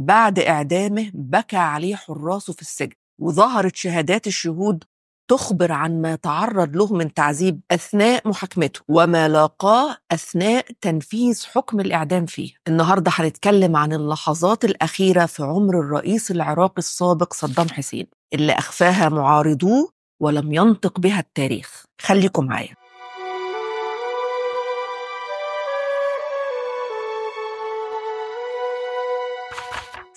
بعد إعدامه بكى عليه حراسه في السجن وظهرت شهادات الشهود تخبر عن ما تعرض له من تعذيب اثناء محاكمته وما لاقاه اثناء تنفيذ حكم الاعدام فيه. النهارده هنتكلم عن اللحظات الاخيره في عمر الرئيس العراقي السابق صدام حسين اللي اخفاها معارضوه ولم ينطق بها التاريخ. خليكم معايا.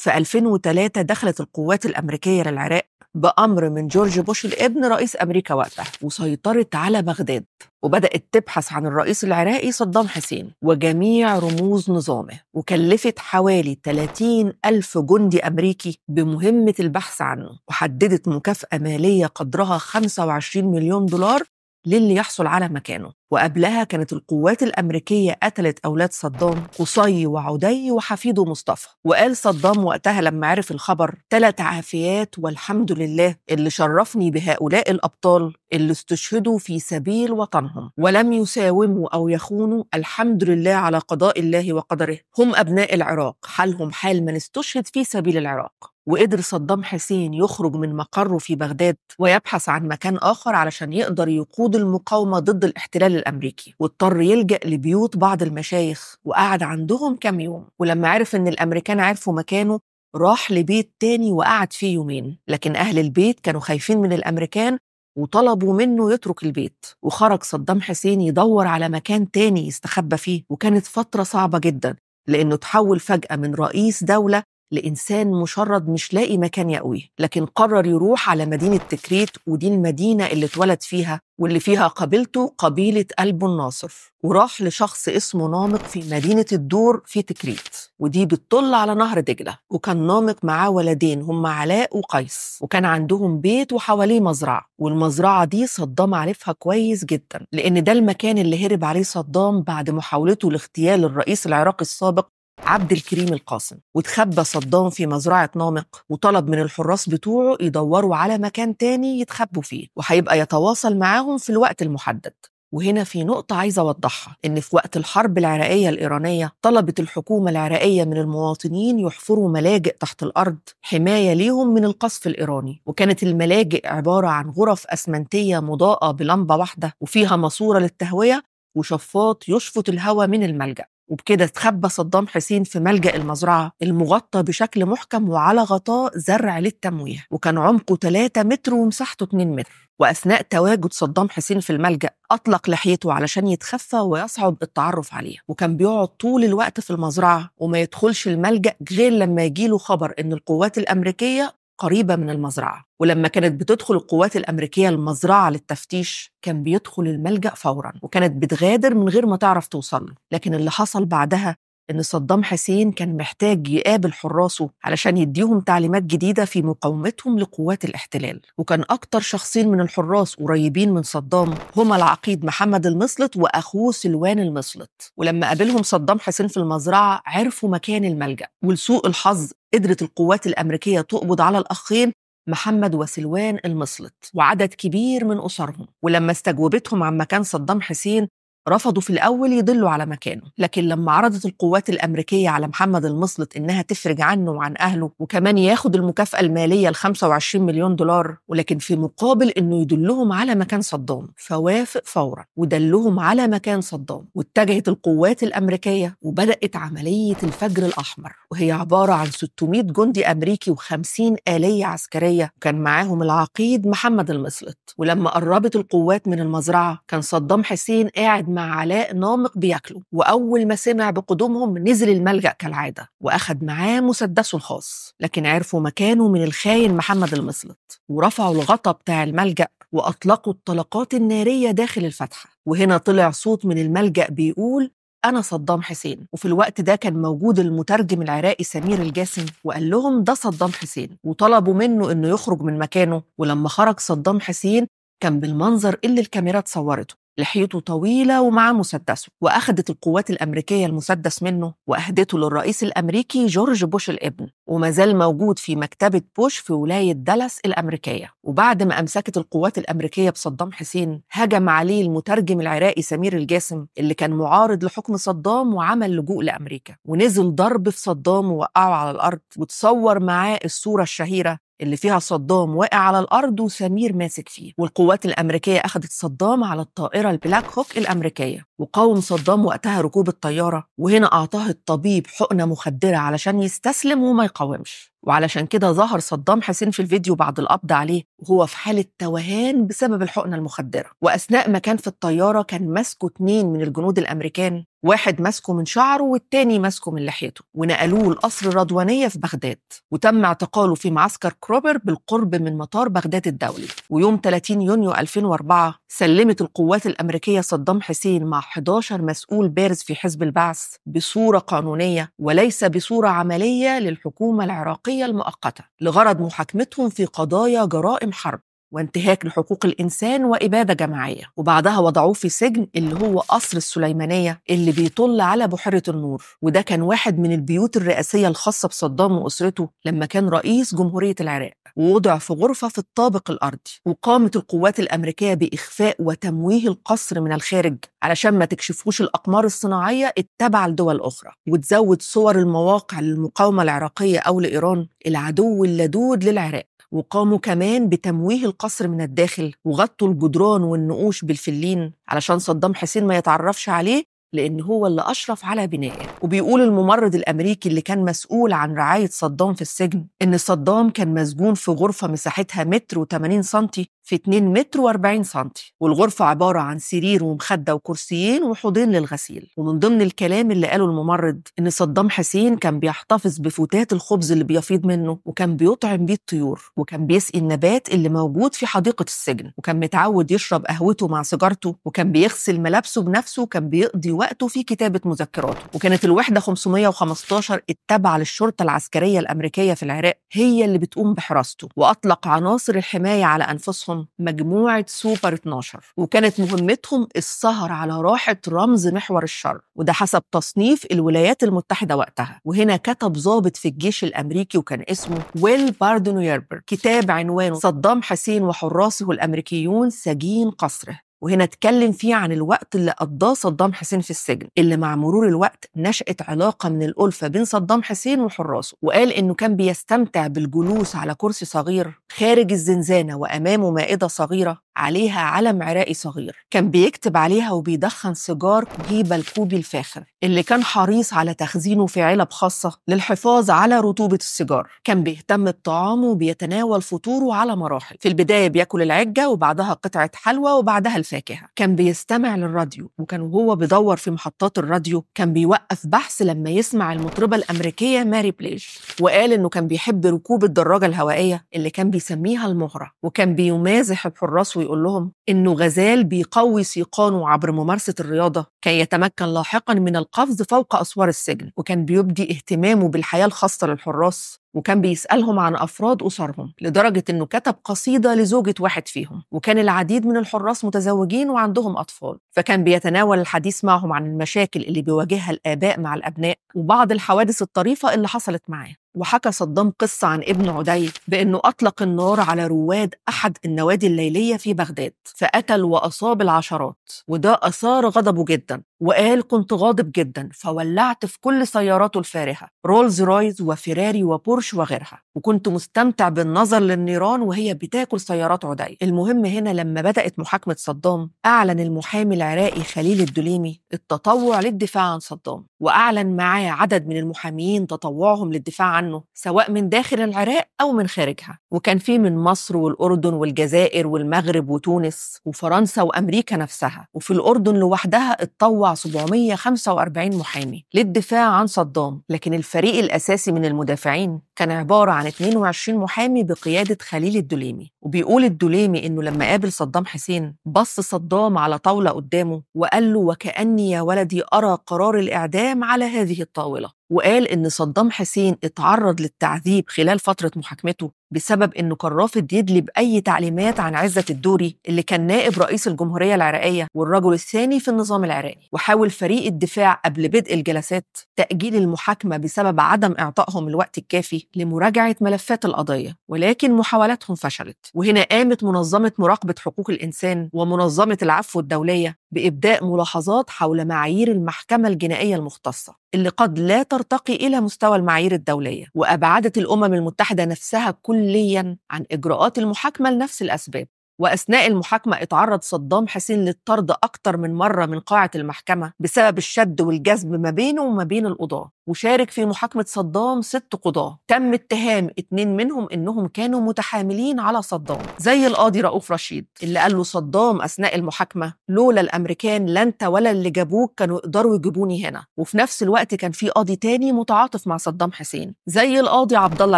في 2003 دخلت القوات الأمريكية للعراق بأمر من جورج بوش الابن رئيس أمريكا وقتها وسيطرت على بغداد وبدأت تبحث عن الرئيس العراقي صدام حسين وجميع رموز نظامه وكلفت حوالي 30 ألف جندي أمريكي بمهمة البحث عنه وحددت مكافأة مالية قدرها 25 مليون دولار للي يحصل على مكانه وقبلها كانت القوات الأمريكية قتلت أولاد صدام قصي وعدي وحفيده مصطفى وقال صدام وقتها لما عرف الخبر ثلاث عافيات والحمد لله اللي شرفني بهؤلاء الأبطال اللي استشهدوا في سبيل وطنهم ولم يساوموا أو يخونوا الحمد لله على قضاء الله وقدره هم أبناء العراق حالهم حال من استشهد في سبيل العراق وقدر صدام حسين يخرج من مقره في بغداد ويبحث عن مكان آخر علشان يقدر يقود المقاومة ضد الاحتلال الأمريكي واضطر يلجأ لبيوت بعض المشايخ وقعد عندهم كام يوم ولما عرف إن الأمريكان عرفوا مكانه راح لبيت تاني وقعد فيه يومين لكن أهل البيت كانوا خايفين من الأمريكان وطلبوا منه يترك البيت وخرج صدام حسين يدور على مكان تاني يستخبى فيه وكانت فترة صعبة جدا لأنه تحول فجأة من رئيس دولة لإنسان مشرد مش لاقي مكان يأوي لكن قرر يروح على مدينة تكريت ودي المدينة اللي اتولد فيها واللي فيها قبيلته قبيلة قلب الناصر وراح لشخص اسمه نامق في مدينة الدور في تكريت ودي بتطل على نهر دجلة وكان نامق معاه ولدين هم علاء وقيس وكان عندهم بيت وحواليه مزرعة والمزرعة دي صدام عارفها كويس جدا لأن ده المكان اللي هرب عليه صدام بعد محاولته لاغتيال الرئيس العراقي السابق عبد الكريم القاسم وتخبى صدام في مزرعة نامق وطلب من الحراس بتوعه يدوروا على مكان تاني يتخبوا فيه وهيبقى يتواصل معاهم في الوقت المحدد وهنا في نقطة عايزة أوضحها إن في وقت الحرب العراقية الإيرانية طلبت الحكومة العراقية من المواطنين يحفروا ملاجئ تحت الأرض حماية ليهم من القصف الإيراني وكانت الملاجئ عبارة عن غرف أسمنتية مضاءة بلمبة واحدة وفيها ماسورة للتهوية وشفاط يشفط الهواء من الملجأ وبكده اتخبى صدام حسين في ملجأ المزرعة المغطى بشكل محكم وعلى غطاء زرع للتمويه وكان عمقه 3 متر ومساحته 2 متر وأثناء تواجد صدام حسين في الملجأ أطلق لحيته علشان يتخفى ويصعب التعرف عليه وكان بيقعد طول الوقت في المزرعة وما يدخلش الملجأ غير لما يجيله خبر إن القوات الأمريكية قريبة من المزرعة ولما كانت بتدخل القوات الأمريكية المزرعة للتفتيش كان بيدخل الملجأ فورا وكانت بتغادر من غير ما تعرف توصل له لكن اللي حصل بعدها ان صدام حسين كان محتاج يقابل حراسه علشان يديهم تعليمات جديده في مقاومتهم لقوات الاحتلال وكان اكتر شخصين من الحراس قريبين من صدام هما العقيد محمد المصلت واخوه سلوان المصلت ولما قابلهم صدام حسين في المزرعه عرفوا مكان الملجا ولسوء الحظ قدرت القوات الامريكيه تقبض على الاخين محمد وسلوان المصلت وعدد كبير من أسرهم ولما استجوبتهم عن مكان صدام حسين رفضوا في الأول يضلوا على مكانه لكن لما عرضت القوات الأمريكية على محمد المصلت إنها تفرج عنه وعن أهله وكمان ياخد المكافأة المالية ال 25 مليون دولار ولكن في مقابل إنه يدلهم على مكان صدام فوافق فورا ودلهم على مكان صدام واتجهت القوات الأمريكية وبدأت عملية الفجر الأحمر وهي عبارة عن 600 جندي أمريكي و50 آلية عسكرية وكان معاهم العقيد محمد المصلت ولما قربت القوات من المزرعة كان صدام حسين قاعد مع علاء نامق بياكلوا وأول ما سمع بقدومهم نزل الملجأ كالعادة وأخد معاه مسدسه الخاص لكن عرفوا مكانه من الخاين محمد المصلط ورفعوا الغطا بتاع الملجأ وأطلقوا الطلقات النارية داخل الفتحة وهنا طلع صوت من الملجأ بيقول أنا صدام حسين وفي الوقت ده كان موجود المترجم العراقي سمير الجاسم وقال لهم ده صدام حسين وطلبوا منه إنه يخرج من مكانه ولما خرج صدام حسين كان بالمنظر اللي الكاميرات صورته لحيته طويلة ومعاه مسدسه وأخدت القوات الأمريكية المسدس منه وأهدته للرئيس الأمريكي جورج بوش الابن ومازال موجود في مكتبة بوش في ولاية دالاس الأمريكية وبعد ما أمسكت القوات الأمريكية بصدام حسين هجم عليه المترجم العراقي سمير الجاسم اللي كان معارض لحكم صدام وعمل لجوء لأمريكا ونزل ضرب في صدام ووقعه على الأرض وتصور معاه الصورة الشهيرة اللي فيها صدام واقع على الارض وسمير ماسك فيه والقوات الامريكيه اخذت صدام على الطائره البلاك هوك الامريكيه وقاوم صدام وقتها ركوب الطيارة وهنا أعطاه الطبيب حقنة مخدرة علشان يستسلم وما يقاومش وعلشان كده ظهر صدام حسين في الفيديو بعد القبض عليه وهو في حالة توهان بسبب الحقنة المخدرة وأثناء ما كان في الطيارة كان ماسكه اتنين من الجنود الأمريكان واحد ماسكه من شعره والتاني ماسكه من لحيته ونقلوه لقصر رضوانية في بغداد وتم اعتقاله في معسكر كروبر بالقرب من مطار بغداد الدولي ويوم 30 يونيو 2004 سلمت القوات الأمريكية صدام حسين مع 11 مسؤول بارز في حزب البعث بصورة قانونية وليس بصورة عملية للحكومة العراقية المؤقتة لغرض محاكمتهم في قضايا جرائم حرب وانتهاك لحقوق الإنسان وإبادة جماعية وبعدها وضعوه في سجن اللي هو قصر السليمانية اللي بيطل على بحيرة النور وده كان واحد من البيوت الرئاسية الخاصة بصدام وأسرته لما كان رئيس جمهورية العراق ووضع في غرفة في الطابق الأرضي وقامت القوات الأمريكية بإخفاء وتمويه القصر من الخارج علشان ما تكشفوش الأقمار الصناعية التابعة لدول أخرى وتزود صور المواقع للمقاومة العراقية أو لإيران العدو اللدود للعراق وقاموا كمان بتمويه القصر من الداخل وغطوا الجدران والنقوش بالفلين علشان صدام حسين ما يتعرفش عليه لأن هو اللي أشرف على بنائه وبيقول الممرض الأمريكي اللي كان مسؤول عن رعاية صدام في السجن إن صدام كان مسجون في غرفة مساحتها متر و80 سنتي في 2 متر و40 سنتي والغرفة عبارة عن سرير ومخدة وكرسيين وحوضين للغسيل ومن ضمن الكلام اللي قاله الممرض إن صدام حسين كان بيحتفظ بفتات الخبز اللي بيفيض منه وكان بيطعم بيه الطيور وكان بيسقي النبات اللي موجود في حديقة السجن وكان متعود يشرب قهوته مع سيجارته وكان بيغسل ملابسه بنفسه وكان بيقضي وقته في كتابة مذكراته وكانت الوحدة 515 التابعة للشرطة العسكرية الأمريكية في العراق هي اللي بتقوم بحراسته وأطلق عناصر الحماية على أنفسهم مهمتهم مجموعة سوبر 12 وكانت مهمتهم السهر على راحة رمز محور الشر وده حسب تصنيف الولايات المتحدة وقتها وهنا كتب ضابط في الجيش الأمريكي وكان اسمه ويل باردونو يربر كتاب عنوانه صدام حسين وحراسه الأمريكيون سجين قصره وهنا اتكلم فيه عن الوقت اللي قضاه صدام حسين في السجن اللي مع مرور الوقت نشأت علاقة من الألفة بين صدام حسين وحراسه وقال إنه كان بيستمتع بالجلوس على كرسي صغير خارج الزنزانة وأمامه مائدة صغيرة عليها علم عراقي صغير كان بيكتب عليها وبيدخن سيجار جيب الكوبي الفاخر اللي كان حريص على تخزينه في علب خاصة للحفاظ على رطوبة السيجار كان بيهتم بطعامه وبيتناول فطوره على مراحل في البداية بياكل العجة وبعدها قطعة حلوى وبعدها الفاكهة كان بيستمع للراديو وكان وهو بيدور في محطات الراديو كان بيوقف بحث لما يسمع المطربة الأمريكية ماري بليج وقال إنه كان بيحب ركوب الدراجة الهوائية اللي كان بيسميها المهرة وكان بيمازح بحراس ويقول لهم إنه غزال بيقوي سيقانه عبر ممارسة الرياضة كي يتمكن لاحقا من القفز فوق أسوار السجن وكان بيبدي اهتمامه بالحياة الخاصة للحراس وكان بيسألهم عن أفراد أسرهم لدرجة إنه كتب قصيدة لزوجة واحد فيهم وكان العديد من الحراس متزوجين وعندهم أطفال فكان بيتناول الحديث معهم عن المشاكل اللي بيواجهها الآباء مع الأبناء وبعض الحوادث الطريفة اللي حصلت معاه وحكى صدام قصة عن ابن عدي بأنه أطلق النار على رواد أحد النوادي الليلية في بغداد فقتل وأصاب العشرات وده أثار غضبه جدا وقال كنت غاضب جدا فولعت في كل سياراته الفارهة رولز رويز وفيراري وبورش وغيرها وكنت مستمتع بالنظر للنيران وهي بتاكل سيارات عدي المهم هنا لما بدأت محاكمة صدام أعلن المحامي العراقي خليل الدليمي التطوع للدفاع عن صدام وأعلن معاه عدد من المحاميين تطوعهم للدفاع عنه سواء من داخل العراق أو من خارجها وكان في من مصر والأردن والجزائر والمغرب وتونس وفرنسا وأمريكا نفسها وفي الأردن لوحدها اتطوع 745 محامي للدفاع عن صدام لكن الفريق الأساسي من المدافعين كان عبارة عن 22 محامي بقيادة خليل الدليمي وبيقول الدوليمي انه لما قابل صدام حسين بص صدام على طاوله قدامه وقال له وكاني يا ولدي ارى قرار الاعدام على هذه الطاوله وقال ان صدام حسين اتعرض للتعذيب خلال فتره محاكمته بسبب انه كان رافض يدلي باي تعليمات عن عزه الدوري اللي كان نائب رئيس الجمهوريه العراقيه والرجل الثاني في النظام العراقي وحاول فريق الدفاع قبل بدء الجلسات تاجيل المحاكمه بسبب عدم اعطائهم الوقت الكافي لمراجعه ملفات القضيه ولكن محاولاتهم فشلت وهنا قامت منظمة مراقبة حقوق الإنسان ومنظمة العفو الدولية بإبداء ملاحظات حول معايير المحكمة الجنائية المختصة اللي قد لا ترتقي إلى مستوى المعايير الدولية وأبعدت الأمم المتحدة نفسها كلياً عن إجراءات المحاكمة لنفس الأسباب وأثناء المحاكمة اتعرض صدام حسين للطرد أكتر من مرة من قاعة المحكمة بسبب الشد والجذب ما بينه وما بين القضاة وشارك في محاكمة صدام ست قضاة تم اتهام اتنين منهم إنهم كانوا متحاملين على صدام زي القاضي رؤوف رشيد اللي قال له صدام أثناء المحاكمة لولا الأمريكان لا أنت ولا اللي جابوك كانوا يقدروا يجيبوني هنا وفي نفس الوقت كان في قاضي تاني متعاطف مع صدام حسين زي القاضي عبد الله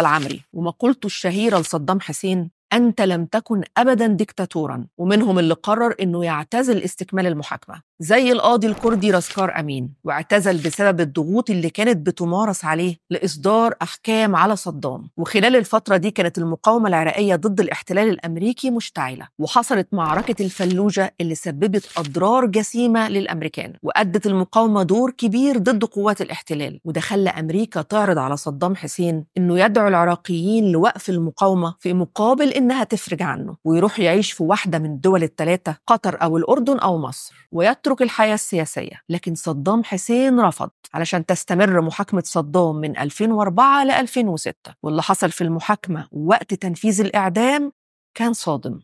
العمري ومقولته الشهيرة لصدام حسين أنت لم تكن أبدا ديكتاتورا ومنهم اللي قرر أنه يعتزل استكمال المحاكمة زي القاضي الكردي رسكار أمين واعتزل بسبب الضغوط اللي كانت بتمارس عليه لإصدار أحكام على صدام وخلال الفترة دي كانت المقاومة العراقية ضد الاحتلال الأمريكي مشتعلة وحصلت معركة الفلوجة اللي سببت أضرار جسيمة للأمريكان وأدت المقاومة دور كبير ضد قوات الاحتلال وده خلى أمريكا تعرض على صدام حسين أنه يدعو العراقيين لوقف المقاومة في مقابل إنها تفرج عنه ويروح يعيش في واحدة من الدول الثلاثة قطر أو الأردن أو مصر ويترك الحياة السياسية لكن صدام حسين رفض علشان تستمر محاكمة صدام من 2004 ل 2006 واللي حصل في المحاكمة وقت تنفيذ الإعدام كان صادم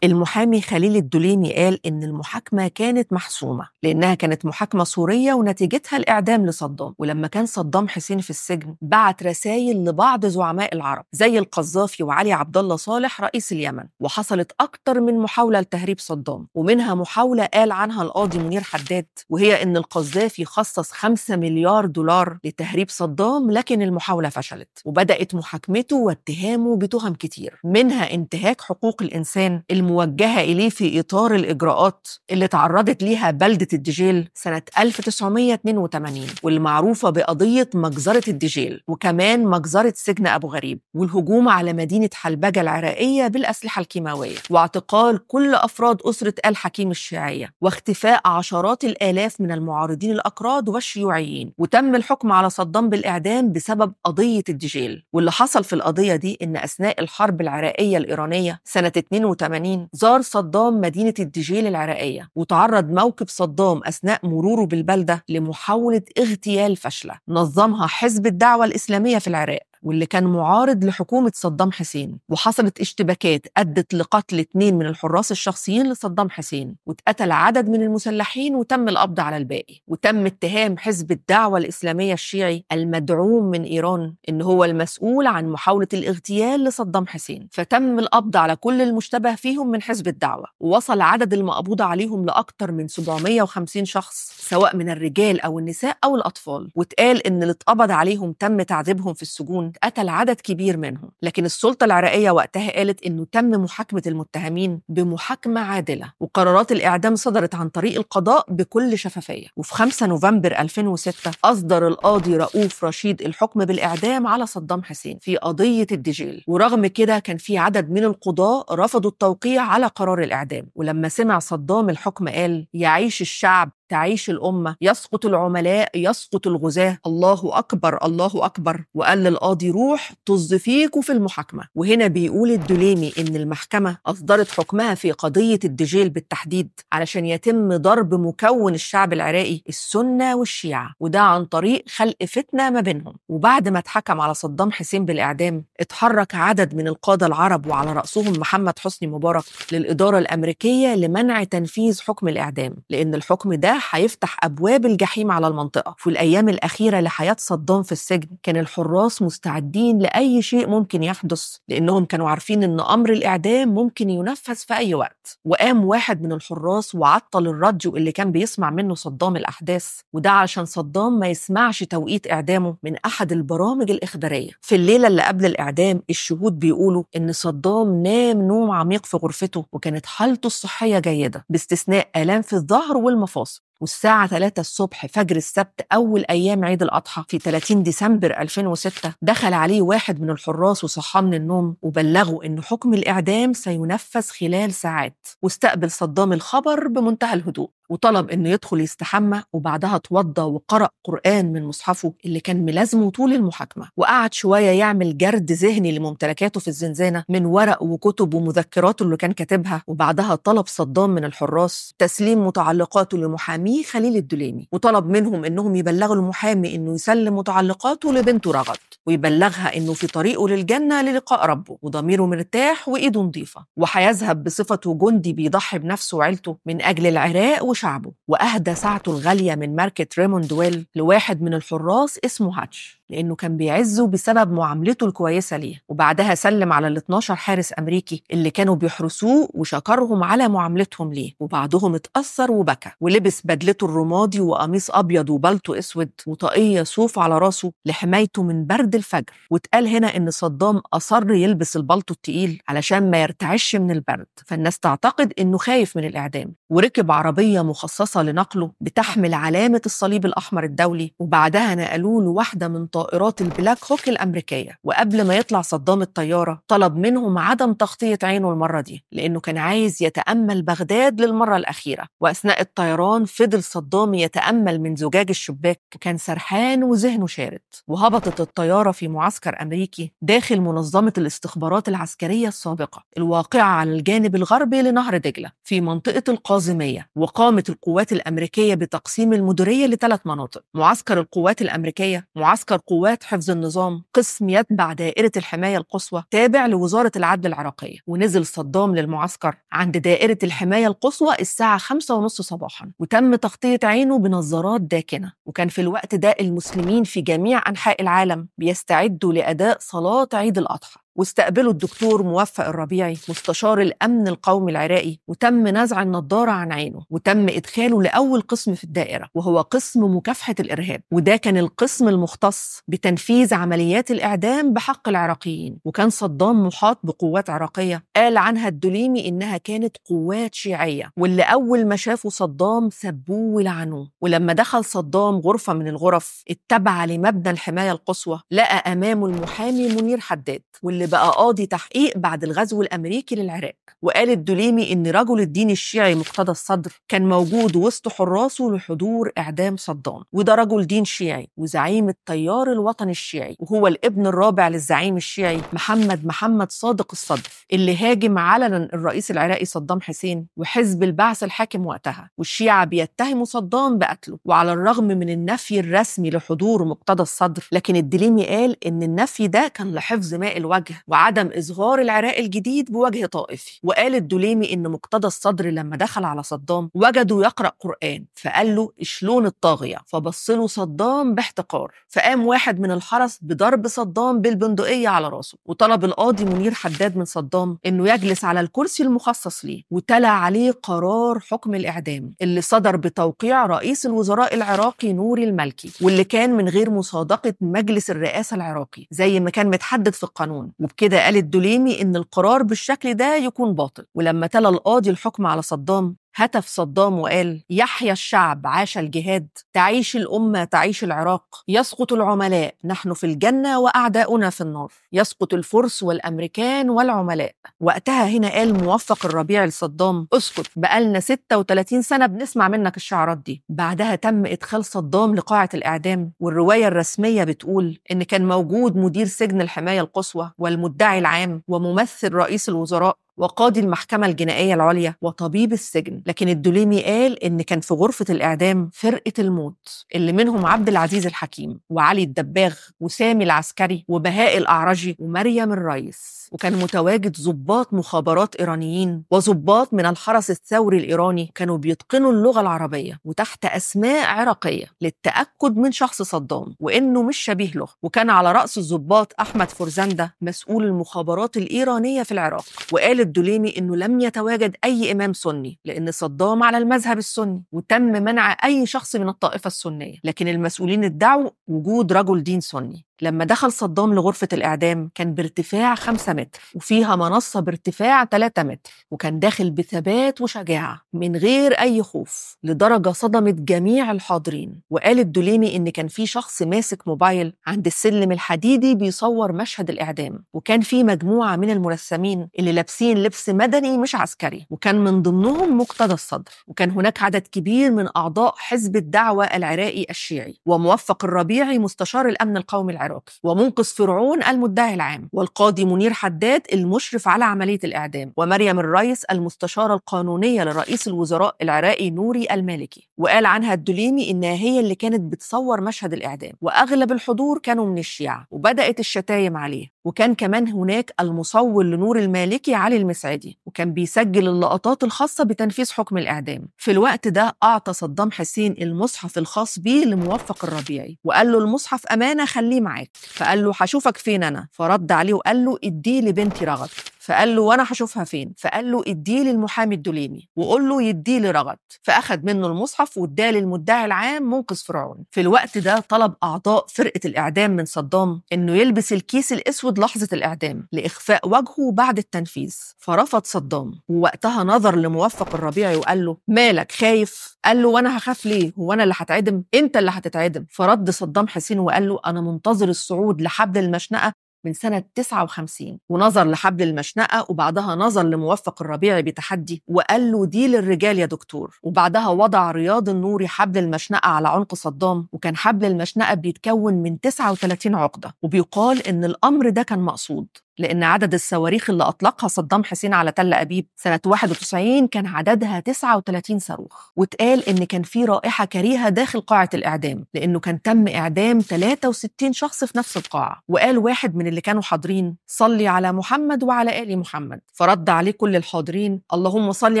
المحامي خليل الدوليمي قال إن المحاكمة كانت محسومة لأنها كانت محاكمة سورية ونتيجتها الإعدام لصدام ولما كان صدام حسين في السجن بعت رسائل لبعض زعماء العرب زي القذافي وعلي عبد الله صالح رئيس اليمن وحصلت أكتر من محاولة لتهريب صدام ومنها محاولة قال عنها القاضي منير حداد وهي إن القذافي خصص 5 مليار دولار لتهريب صدام لكن المحاولة فشلت وبدأت محاكمته واتهامه بتهم كتير منها انتهاك حقوق الإنسان الموجهة إليه في إطار الإجراءات اللي تعرضت ليها بلدة الدجيل سنة 1982 والمعروفة بقضية مجزرة الدجيل وكمان مجزرة سجن أبو غريب والهجوم على مدينة حلبجة العراقية بالأسلحة الكيماوية واعتقال كل أفراد أسرة آل حكيم الشيعية واختفاء عشرات الآلاف من المعارضين الأكراد والشيوعيين وتم الحكم على صدام بالإعدام بسبب قضية الدجيل واللي حصل في القضية دي إن أثناء الحرب العراقية الإيرانية سنة 82 مين؟ زار صدام مدينة الدجيل العراقية وتعرض موكب صدام أثناء مروره بالبلدة لمحاولة اغتيال فاشلة نظمها حزب الدعوة الإسلامية في العراق واللي كان معارض لحكومة صدام حسين وحصلت اشتباكات أدت لقتل اتنين من الحراس الشخصيين لصدام حسين واتقتل عدد من المسلحين وتم القبض على الباقي وتم اتهام حزب الدعوة الإسلامية الشيعي المدعوم من إيران إن هو المسؤول عن محاولة الاغتيال لصدام حسين فتم القبض على كل المشتبه فيهم من حزب الدعوة ووصل عدد المقبوض عليهم لأكثر من 750 شخص سواء من الرجال أو النساء أو الأطفال واتقال إن اللي اتقبض عليهم تم تعذيبهم في السجون قتل عدد كبير منهم لكن السلطة العراقية وقتها قالت أنه تم محاكمة المتهمين بمحاكمة عادلة وقرارات الإعدام صدرت عن طريق القضاء بكل شفافية وفي 5 نوفمبر 2006 أصدر القاضي رؤوف رشيد الحكم بالإعدام على صدام حسين في قضية الدجيل ورغم كده كان في عدد من القضاة رفضوا التوقيع على قرار الإعدام ولما سمع صدام الحكم قال يعيش الشعب تعيش الامه يسقط العملاء يسقط الغزاه الله اكبر الله اكبر وقال للقاضي روح طز فيكوا في المحاكمه وهنا بيقول الدليمي ان المحكمه اصدرت حكمها في قضيه الدجيل بالتحديد علشان يتم ضرب مكون الشعب العراقي السنه والشيعه وده عن طريق خلق فتنه ما بينهم وبعد ما اتحكم على صدام حسين بالاعدام اتحرك عدد من القاده العرب وعلى راسهم محمد حسني مبارك للاداره الامريكيه لمنع تنفيذ حكم الاعدام لان الحكم ده ده هيفتح أبواب الجحيم على المنطقة في الأيام الأخيرة لحياة صدام في السجن كان الحراس مستعدين لأي شيء ممكن يحدث لأنهم كانوا عارفين إن أمر الإعدام ممكن ينفذ في أي وقت وقام واحد من الحراس وعطل الراديو اللي كان بيسمع منه صدام الأحداث وده علشان صدام ما يسمعش توقيت إعدامه من أحد البرامج الإخبارية في الليلة اللي قبل الإعدام الشهود بيقولوا إن صدام نام نوم عميق في غرفته وكانت حالته الصحية جيدة باستثناء آلام في الظهر والمفاصل والساعة 3 الصبح فجر السبت أول أيام عيد الأضحى في 30 ديسمبر 2006 دخل عليه واحد من الحراس وصحاه من النوم وبلغه إن حكم الإعدام سينفذ خلال ساعات واستقبل صدام الخبر بمنتهى الهدوء وطلب انه يدخل يستحمى وبعدها توضى وقرأ قرآن من مصحفه اللي كان ملازمه طول المحاكمة وقعد شوية يعمل جرد ذهني لممتلكاته في الزنزانة من ورق وكتب ومذكراته اللي كان كاتبها وبعدها طلب صدام من الحراس تسليم متعلقاته لمحاميه خليل الدليمي وطلب منهم انهم يبلغوا المحامي انه يسلم متعلقاته لبنته رغد ويبلغها انه في طريقه للجنة للقاء ربه وضميره مرتاح وايده نظيفة وهيذهب بصفته جندي بيضحي بنفسه وعيلته من اجل العراق شعبه وأهدى ساعته الغالية من ماركة ريموند ويل لواحد من الحراس اسمه هاتش لأنه كان بيعزه بسبب معاملته الكويسة ليه وبعدها سلم على ال 12 حارس أمريكي اللي كانوا بيحرسوه وشكرهم على معاملتهم ليه وبعضهم اتأثر وبكى ولبس بدلته الرمادي وقميص أبيض وبلطو أسود وطاقية صوف على راسه لحمايته من برد الفجر واتقال هنا إن صدام أصر يلبس البلطو التقيل علشان ما يرتعش من البرد فالناس تعتقد إنه خايف من الإعدام وركب عربية مخصصة لنقله بتحمل علامة الصليب الأحمر الدولي وبعدها نقلوه لواحدة من طائرات البلاك هوك الأمريكية وقبل ما يطلع صدام الطيارة طلب منهم عدم تغطية عينه المرة دي لأنه كان عايز يتأمل بغداد للمرة الأخيرة وأثناء الطيران فضل صدام يتأمل من زجاج الشباك وكان سرحان وذهنه شارد وهبطت الطيارة في معسكر أمريكي داخل منظمة الاستخبارات العسكرية السابقة الواقعة على الجانب الغربي لنهر دجلة في منطقة القازمية وقامت القوات الأمريكية بتقسيم المديرية لثلاث مناطق معسكر القوات الأمريكية معسكر قوات حفظ النظام قسم يتبع دائرة الحماية القصوى تابع لوزارة العدل العراقية ونزل صدام للمعسكر عند دائرة الحماية القصوى الساعة خمسة ونص صباحا وتم تغطية عينه بنظارات داكنة وكان في الوقت ده المسلمين في جميع أنحاء العالم بيستعدوا لأداء صلاة عيد الأضحى واستقبله الدكتور موفق الربيعي مستشار الامن القومي العراقي وتم نزع النضاره عن عينه وتم ادخاله لاول قسم في الدائره وهو قسم مكافحه الارهاب وده كان القسم المختص بتنفيذ عمليات الاعدام بحق العراقيين وكان صدام محاط بقوات عراقيه قال عنها الدليمي انها كانت قوات شيعيه واللي اول ما شافوا صدام سبوه ولعنوه ولما دخل صدام غرفه من الغرف التابعه لمبنى الحمايه القصوى لقى امامه المحامي منير حداد واللي اللي بقى قاضي تحقيق بعد الغزو الأمريكي للعراق وقال الدليمي إن رجل الدين الشيعي مقتدى الصدر كان موجود وسط حراسه لحضور إعدام صدام وده رجل دين شيعي وزعيم التيار الوطني الشيعي وهو الابن الرابع للزعيم الشيعي محمد محمد صادق الصدر اللي هاجم علنا الرئيس العراقي صدام حسين وحزب البعث الحاكم وقتها والشيعة بيتهموا صدام بقتله وعلى الرغم من النفي الرسمي لحضور مقتدى الصدر لكن الدليمي قال إن النفي ده كان لحفظ ماء الوجه وعدم إصغار العراق الجديد بوجه طائفي وقال الدوليمي إن مقتدى الصدر لما دخل على صدام وجده يقرأ قرآن فقال له اشلون الطاغية فبص له صدام باحتقار فقام واحد من الحرس بضرب صدام بالبندقية على راسه وطلب القاضي منير حداد من صدام إنه يجلس على الكرسي المخصص ليه وتلا عليه قرار حكم الإعدام اللي صدر بتوقيع رئيس الوزراء العراقي نوري المالكي واللي كان من غير مصادقة مجلس الرئاسة العراقي زي ما كان متحدد في القانون وبكده قالت دوليمي إن القرار بالشكل ده يكون باطل ولما تلا القاضي الحكم على صدام هتف صدام وقال يحيا الشعب عاش الجهاد تعيش الأمة تعيش العراق يسقط العملاء نحن في الجنة وأعداؤنا في النار يسقط الفرس والأمريكان والعملاء وقتها هنا قال موفق الربيع لصدام اسكت بقالنا 36 سنة بنسمع منك الشعارات دي بعدها تم إدخال صدام لقاعة الإعدام والرواية الرسمية بتقول إن كان موجود مدير سجن الحماية القصوى والمدعي العام وممثل رئيس الوزراء وقاضي المحكمة الجنائية العليا وطبيب السجن لكن الدوليمي قال إن كان في غرفة الإعدام فرقة الموت اللي منهم عبد العزيز الحكيم وعلي الدباغ وسامي العسكري وبهاء الأعرجي ومريم الريس وكان متواجد ضباط مخابرات إيرانيين وضباط من الحرس الثوري الإيراني كانوا بيتقنوا اللغة العربية وتحت أسماء عراقية للتأكد من شخص صدام وإنه مش شبيه له وكان على رأس الضباط أحمد فرزندة مسؤول المخابرات الإيرانية في العراق وقال الدليمي أنه لم يتواجد أي إمام سني لأن صدام على المذهب السني وتم منع أي شخص من الطائفة السنية لكن المسؤولين ادعوا وجود رجل دين سني لما دخل صدام لغرفة الإعدام كان بارتفاع 5 متر وفيها منصة بارتفاع 3 متر وكان داخل بثبات وشجاعة من غير أي خوف لدرجة صدمت جميع الحاضرين وقال الدوليمي إن كان في شخص ماسك موبايل عند السلم الحديدي بيصور مشهد الإعدام وكان في مجموعة من المرسمين اللي لابسين لبس مدني مش عسكري وكان من ضمنهم مقتدى الصدر وكان هناك عدد كبير من أعضاء حزب الدعوة العراقي الشيعي وموفق الربيعي مستشار الأمن القومي العراقي العراقي ومنقذ فرعون المدعي العام والقاضي منير حداد المشرف على عملية الإعدام ومريم الريس المستشارة القانونية لرئيس الوزراء العراقي نوري المالكي وقال عنها الدليمي إنها هي اللي كانت بتصور مشهد الإعدام وأغلب الحضور كانوا من الشيعة وبدأت الشتايم عليه وكان كمان هناك المصور لنور المالكي علي المسعدي وكان بيسجل اللقطات الخاصة بتنفيذ حكم الإعدام في الوقت ده أعطى صدام حسين المصحف الخاص بيه لموفق الربيعي وقال له المصحف أمانة خليه معاك معاك فقال له هشوفك فين انا فرد عليه وقال له ادي لبنتي رغد فقال له وانا هشوفها فين فقال له اديه للمحامي الدوليمي وقول له يديه رغد فاخد منه المصحف واداه للمدعي العام منقذ فرعون في الوقت ده طلب اعضاء فرقه الاعدام من صدام انه يلبس الكيس الاسود لحظه الاعدام لاخفاء وجهه بعد التنفيذ فرفض صدام ووقتها نظر لموفق الربيعي وقال له مالك خايف قال له وانا هخاف ليه هو انا اللي هتعدم انت اللي هتتعدم فرد صدام حسين وقال له انا منتظر الصعود لحبل المشنقه من سنة 59 ونظر لحبل المشنقة وبعدها نظر لموفق الربيعي بتحدي وقال له دي للرجال يا دكتور وبعدها وضع رياض النوري حبل المشنقة على عنق صدام وكان حبل المشنقة بيتكون من 39 عقدة وبيقال إن الأمر ده كان مقصود لأن عدد الصواريخ اللي أطلقها صدام حسين على تل أبيب سنة 91 كان عددها 39 صاروخ واتقال إن كان في رائحة كريهة داخل قاعة الإعدام لأنه كان تم إعدام 63 شخص في نفس القاعة وقال واحد من اللي كانوا حاضرين صلي على محمد وعلى آل محمد فرد عليه كل الحاضرين اللهم صلي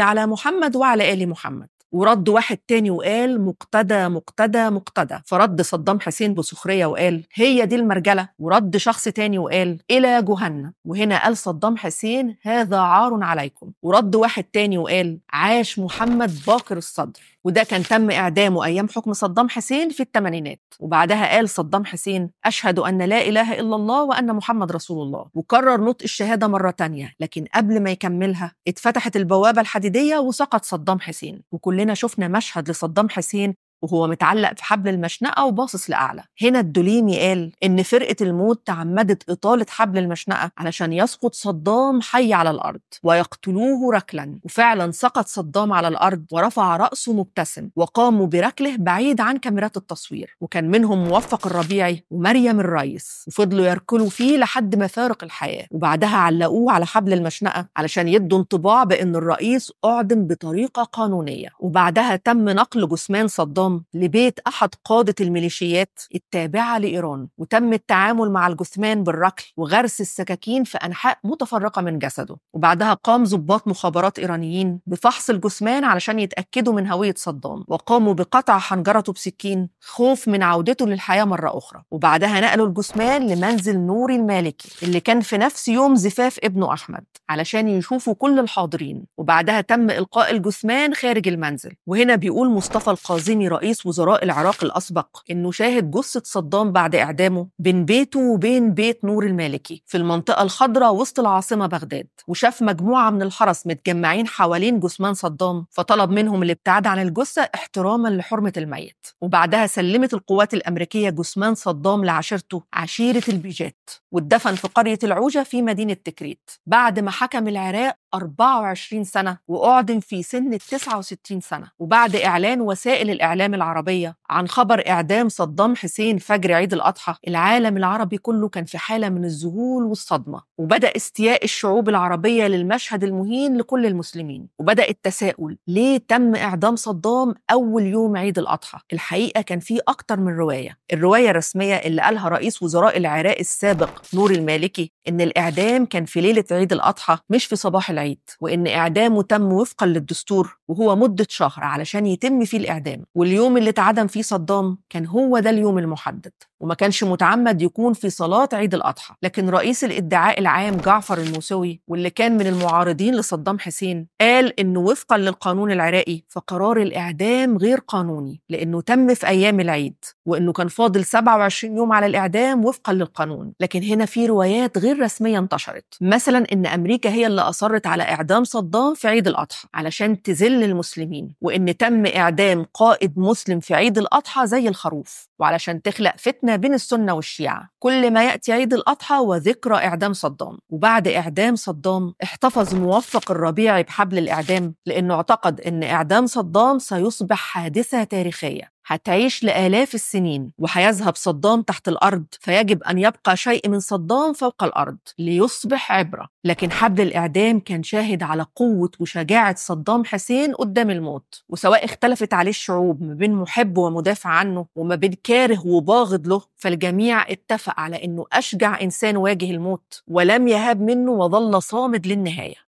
على محمد وعلى آل محمد ورد واحد تاني وقال مقتدى مقتدى مقتدى فرد صدام حسين بسخرية وقال هي دي المرجلة ورد شخص تاني وقال إلى جهنم وهنا قال صدام حسين هذا عار عليكم ورد واحد تاني وقال عاش محمد باكر الصدر وده كان تم إعدامه أيام حكم صدام حسين في الثمانينات وبعدها قال صدام حسين أشهد أن لا إله إلا الله وأن محمد رسول الله وكرر نطق الشهادة مرة تانية لكن قبل ما يكملها اتفتحت البوابة الحديدية وسقط صدام حسين وكلنا شفنا مشهد لصدام حسين وهو متعلق في حبل المشنقه وباصص لاعلى هنا الدوليمي قال ان فرقه الموت تعمدت اطاله حبل المشنقه علشان يسقط صدام حي على الارض ويقتلوه ركلا وفعلا سقط صدام على الارض ورفع راسه مبتسم وقاموا بركله بعيد عن كاميرات التصوير وكان منهم موفق الربيعي ومريم الريس وفضلوا يركلوا فيه لحد ما فارق الحياه وبعدها علقوه على حبل المشنقه علشان يدوا انطباع بان الرئيس اعدم بطريقه قانونيه وبعدها تم نقل جثمان صدام النظام لبيت أحد قادة الميليشيات التابعة لإيران وتم التعامل مع الجثمان بالركل وغرس السكاكين في أنحاء متفرقة من جسده وبعدها قام ضباط مخابرات إيرانيين بفحص الجثمان علشان يتأكدوا من هوية صدام وقاموا بقطع حنجرته بسكين خوف من عودته للحياة مرة أخرى وبعدها نقلوا الجثمان لمنزل نوري المالكي اللي كان في نفس يوم زفاف ابنه أحمد علشان يشوفوا كل الحاضرين وبعدها تم إلقاء الجثمان خارج المنزل وهنا بيقول مصطفى القازمي رئيس وزراء العراق الأسبق أنه شاهد جثة صدام بعد إعدامه بين بيته وبين بيت نور المالكي في المنطقة الخضراء وسط العاصمة بغداد وشاف مجموعة من الحرس متجمعين حوالين جثمان صدام فطلب منهم الابتعاد عن الجثة احتراما لحرمة الميت وبعدها سلمت القوات الأمريكية جثمان صدام لعشيرته عشيرة البيجات واتدفن في قرية العوجة في مدينة تكريت بعد ما حكم العراق 24 سنة وأعدم في سن ال 69 سنة وبعد إعلان وسائل الإعلام العربية عن خبر إعدام صدام حسين فجر عيد الأضحى العالم العربي كله كان في حالة من الذهول والصدمة وبدأ استياء الشعوب العربية للمشهد المهين لكل المسلمين وبدأ التساؤل ليه تم إعدام صدام أول يوم عيد الأضحى الحقيقة كان في أكتر من رواية الرواية الرسمية اللي قالها رئيس وزراء العراق السابق نور المالكي إن الإعدام كان في ليلة عيد الأضحى مش في صباح العيد سعيد وإن إعدامه تم وفقا للدستور وهو مدة شهر علشان يتم فيه الإعدام واليوم اللي اتعدم فيه صدام كان هو ده اليوم المحدد وما كانش متعمد يكون في صلاة عيد الأضحى لكن رئيس الادعاء العام جعفر الموسوي واللي كان من المعارضين لصدام حسين قال إنه وفقا للقانون العراقي فقرار الإعدام غير قانوني لأنه تم في أيام العيد وإنه كان فاضل 27 يوم على الإعدام وفقا للقانون لكن هنا في روايات غير رسمية انتشرت مثلا إن أمريكا هي اللي أصرت على إعدام صدام في عيد الأضحى علشان تذل المسلمين وإن تم إعدام قائد مسلم في عيد الأضحى زي الخروف وعلشان تخلق فتنة علاقتنا بين السنة والشيعة كل ما يأتي عيد الأضحى وذكرى إعدام صدام وبعد إعدام صدام احتفظ موفق الربيعي بحبل الإعدام لأنه اعتقد أن إعدام صدام سيصبح حادثة تاريخية هتعيش لآلاف السنين وهيذهب صدام تحت الأرض فيجب أن يبقى شيء من صدام فوق الأرض ليصبح عبرة لكن حبل الإعدام كان شاهد على قوة وشجاعة صدام حسين قدام الموت وسواء اختلفت عليه الشعوب ما بين محب ومدافع عنه وما بين كاره وباغض له فالجميع اتفق على أنه أشجع إنسان واجه الموت ولم يهاب منه وظل صامد للنهاية